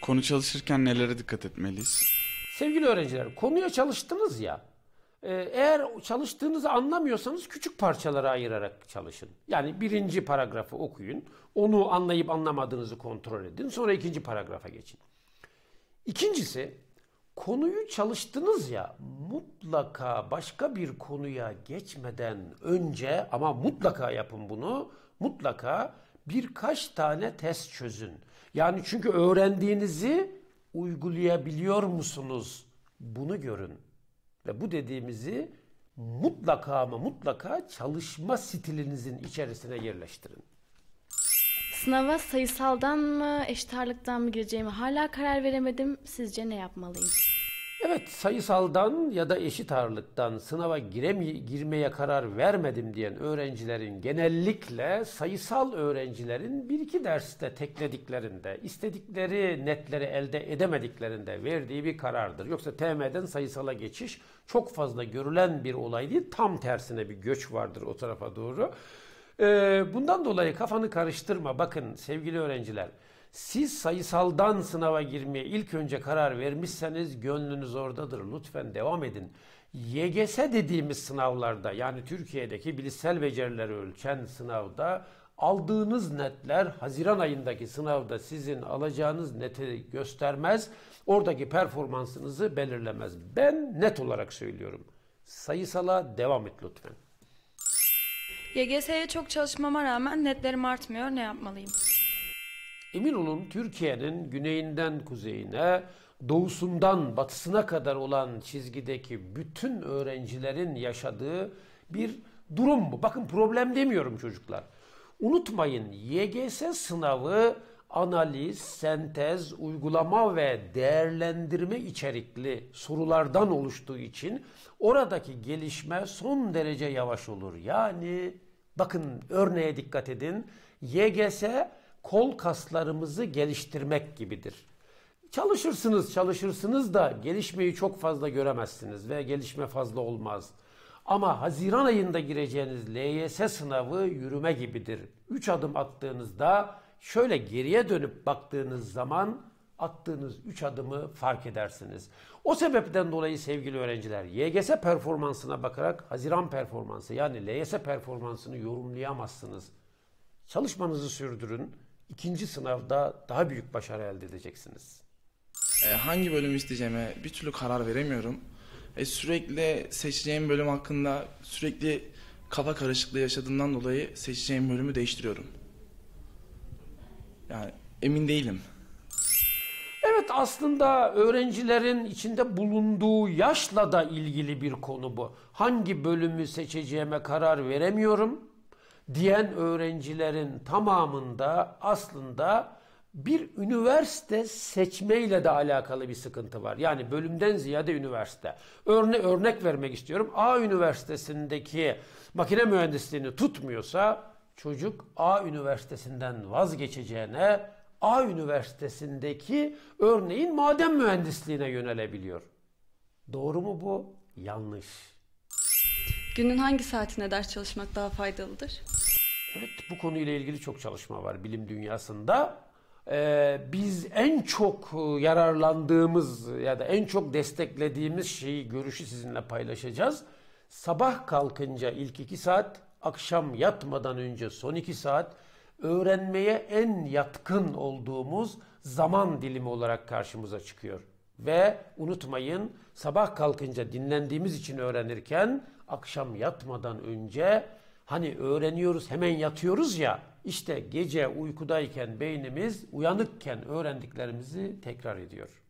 Konu çalışırken nelere dikkat etmeliyiz? Sevgili öğrenciler, konuya çalıştınız ya. Ee, eğer çalıştığınızı anlamıyorsanız küçük parçalara ayırarak çalışın. Yani birinci paragrafı okuyun, onu anlayıp anlamadığınızı kontrol edin, sonra ikinci paragrafa geçin. İkincisi, konuyu çalıştınız ya mutlaka başka bir konuya geçmeden önce ama mutlaka yapın bunu, mutlaka birkaç tane test çözün. Yani çünkü öğrendiğinizi uygulayabiliyor musunuz? Bunu görün. Ve bu dediğimizi mutlaka ama mutlaka çalışma stilinizin içerisine yerleştirin. Sınava sayısaldan mı, eşit ağırlıktan mı gireceğimi hala karar veremedim. Sizce ne yapmalıyım? Evet sayısaldan ya da eşit ağırlıktan sınava girmeye karar vermedim diyen öğrencilerin genellikle sayısal öğrencilerin bir iki derste teklediklerinde, istedikleri netleri elde edemediklerinde verdiği bir karardır. Yoksa TM'den sayısala geçiş çok fazla görülen bir olay değil, tam tersine bir göç vardır o tarafa doğru. Ee, bundan dolayı kafanı karıştırma. Bakın sevgili öğrenciler, siz sayısaldan sınava girmeye ilk önce karar vermişseniz gönlünüz oradadır. Lütfen devam edin. YGS dediğimiz sınavlarda yani Türkiye'deki bilişsel becerileri ölçen sınavda aldığınız netler Haziran ayındaki sınavda sizin alacağınız neti göstermez. Oradaki performansınızı belirlemez. Ben net olarak söylüyorum. Sayısala devam et lütfen. YGS'ye çok çalışmama rağmen netlerim artmıyor. Ne yapmalıyım? Emin olun Türkiye'nin güneyinden kuzeyine, doğusundan batısına kadar olan çizgideki bütün öğrencilerin yaşadığı bir durum bu. Bakın problem demiyorum çocuklar. Unutmayın YGS sınavı analiz, sentez, uygulama ve değerlendirme içerikli sorulardan oluştuğu için oradaki gelişme son derece yavaş olur. Yani bakın örneğe dikkat edin. YGS kol kaslarımızı geliştirmek gibidir. Çalışırsınız, çalışırsınız da gelişmeyi çok fazla göremezsiniz ve gelişme fazla olmaz. Ama Haziran ayında gireceğiniz LYS sınavı yürüme gibidir. Üç adım attığınızda şöyle geriye dönüp baktığınız zaman attığınız üç adımı fark edersiniz. O sebepten dolayı sevgili öğrenciler YGS performansına bakarak Haziran performansı yani LYS performansını yorumlayamazsınız. Çalışmanızı sürdürün ikinci sınavda daha büyük başarı elde edeceksiniz. E, hangi bölümü isteyeceğime bir türlü karar veremiyorum. E, sürekli seçeceğim bölüm hakkında sürekli kafa karışıklığı yaşadığından dolayı seçeceğim bölümü değiştiriyorum. Yani emin değilim. Evet aslında öğrencilerin içinde bulunduğu yaşla da ilgili bir konu bu. Hangi bölümü seçeceğime karar veremiyorum diyen öğrencilerin tamamında aslında bir üniversite seçmeyle de alakalı bir sıkıntı var. Yani bölümden ziyade üniversite. Örne örnek vermek istiyorum. A üniversitesindeki makine mühendisliğini tutmuyorsa çocuk A üniversitesinden vazgeçeceğine A üniversitesindeki örneğin maden mühendisliğine yönelebiliyor. Doğru mu bu? Yanlış. Günün hangi saatinde ders çalışmak daha faydalıdır? Evet bu konuyla ilgili çok çalışma var bilim dünyasında. Ee, biz en çok e, yararlandığımız ya da en çok desteklediğimiz şeyi görüşü sizinle paylaşacağız. Sabah kalkınca ilk iki saat, akşam yatmadan önce son iki saat öğrenmeye en yatkın olduğumuz zaman dilimi olarak karşımıza çıkıyor. Ve unutmayın sabah kalkınca dinlendiğimiz için öğrenirken akşam yatmadan önce Hani öğreniyoruz hemen yatıyoruz ya işte gece uykudayken beynimiz uyanıkken öğrendiklerimizi tekrar ediyor.